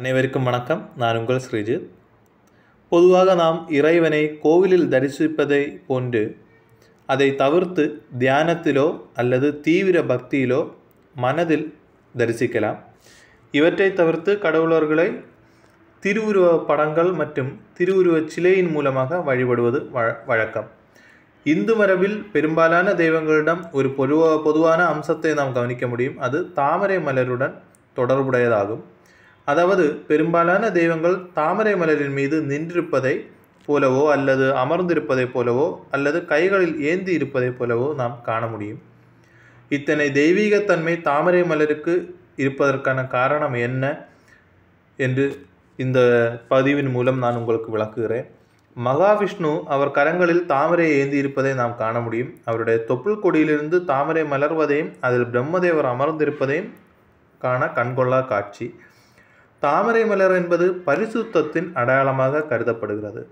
அனைவருக்கும் வணக்கம் நான் உங்கள் ஸ்ரீஜித் பொதுவாக நாம் இறைவனை கோவிலில் தரிசிப்பதை போன்று அதை தவிர்த்து தியானத்திலோ அல்லது தீவிர பக்தியிலோ மனதில் தரிசிக்கலாம் இவற்றை தவிர்த்து கடவுளர்களை திருவுருவ படங்கள் மற்றும் திருவுருவச் சிலையின் மூலமாக வழிபடுவது வழக்கம் இந்து மரபில் பெரும்பாலான தெய்வங்களிடம் ஒரு பொதுவா பொதுவான அம்சத்தை நாம் கவனிக்க முடியும் அது தாமரை மலருடன் தொடர்புடையதாகும் அதாவது பெரும்பாலான தெய்வங்கள் தாமரை மலரின் மீது நின்றிருப்பதை போலவோ அல்லது அமர்ந்திருப்பதைப் போலவோ அல்லது கைகளில் ஏந்தி இருப்பதைப் போலவோ நாம் காண முடியும் இத்தனை தெய்வீகத்தன்மை தாமரை மலருக்கு இருப்பதற்கான காரணம் என்ன என்று இந்த பதிவின் மூலம் நான் உங்களுக்கு விளக்குகிறேன் மகாவிஷ்ணு அவர் கரங்களில் தாமரை ஏந்தி இருப்பதை நாம் காண முடியும் அவருடைய தொப்புள் கொடியிலிருந்து தாமரை மலர்வதையும் அதில் பிரம்மதேவர் அமர்ந்திருப்பதையும் காண கண்கொள்ளா காட்சி தாமரை மலர் என்பது பரிசுத்தத்தின் அடையாளமாக கருதப்படுகிறது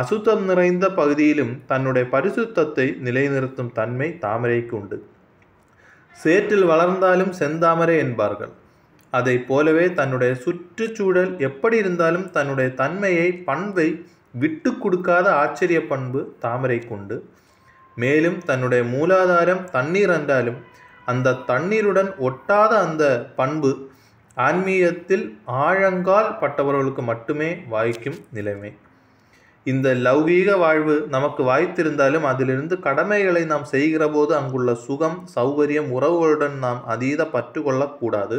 அசுத்தம் நிறைந்த பகுதியிலும் தன்னுடைய பரிசுத்தத்தை நிலைநிறுத்தும் தன்மை தாமரைக்கு உண்டு சேற்றில் வளர்ந்தாலும் செந்தாமரை என்பார்கள் அதை போலவே தன்னுடைய சுற்றுச்சூழல் எப்படி இருந்தாலும் தன்னுடைய தன்மையை பண்பை விட்டு கொடுக்காத ஆச்சரிய பண்பு தாமரைக்கு உண்டு மேலும் தன்னுடைய மூலாதாரம் தண்ணீர் என்றாலும் அந்த தண்ணீருடன் ஒட்டாத அந்த பண்பு ஆன்மீகத்தில் ஆழங்கால் பட்டவர்களுக்கு மட்டுமே வாய்க்கும் நிலைமை இந்த லௌகீக வாழ்வு நமக்கு வாய்த்திருந்தாலும் அதிலிருந்து கடமைகளை நாம் செய்கிற போது அங்குள்ள சுகம் சௌகரியம் உறவுகளுடன் நாம் அதீத பற்று கொள்ளக்கூடாது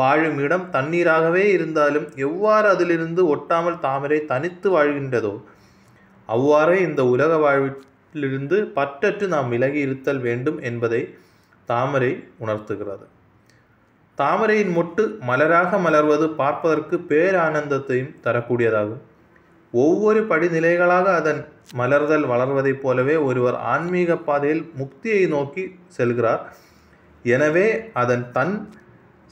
வாழும் இடம் தண்ணீராகவே இருந்தாலும் எவ்வாறு அதிலிருந்து ஒட்டாமல் தாமரை தனித்து வாழ்கின்றதோ அவ்வாறே இந்த உலக வாழ்விலிருந்து பற்றற்று நாம் விலகி இருத்தல் வேண்டும் என்பதை தாமரை உணர்த்துகிறது தாமரையின் மொட்டு மலராக மலர்வது பார்ப்பதற்கு பேரானந்தத்தையும் தரக்கூடியதாகும் ஒவ்வொரு படிநிலைகளாக அதன் மலர்தல் வளர்வதைப் போலவே ஒருவர் ஆன்மீக பாதையில் முக்தியை நோக்கி செல்கிறார் எனவே அதன் தன்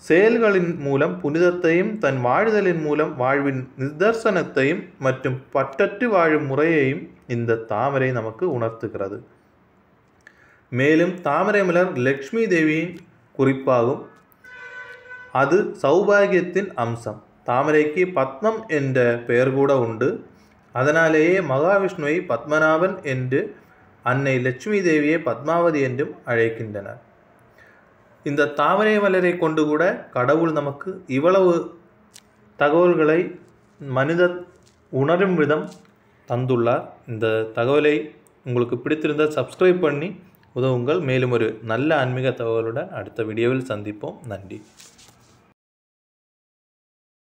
செயல்களின் மூலம் புனிதத்தையும் தன் வாழ்தலின் மூலம் வாழ்வின் நிதர்சனத்தையும் மற்றும் பட்டற்று வாழும் முறையையும் இந்த தாமரை நமக்கு உணர்த்துகிறது மேலும் தாமரை மலர் லக்ஷ்மி தேவியின் குறிப்பாகும் அது சௌபாகியத்தின் அம்சம் தாமரைக்கு பத்மம் என்ற பெயர் கூட உண்டு அதனாலேயே மகாவிஷ்ணுவை பத்மநாபன் என்று அன்னை லட்சுமி தேவியை பத்மாவதி என்றும் அழைக்கின்றனர் இந்த தாமரை மலரை கொண்டு கூட கடவுள் நமக்கு இவ்வளவு தகவல்களை மனித உணரும் விதம் தந்துள்ளார் இந்த தகவலை உங்களுக்கு பிடித்திருந்தால் சப்ஸ்கிரைப் பண்ணி உதவுங்கள் மேலும் ஒரு நல்ல ஆன்மீக தகவலுடன் அடுத்த வீடியோவில் சந்திப்போம் நன்றி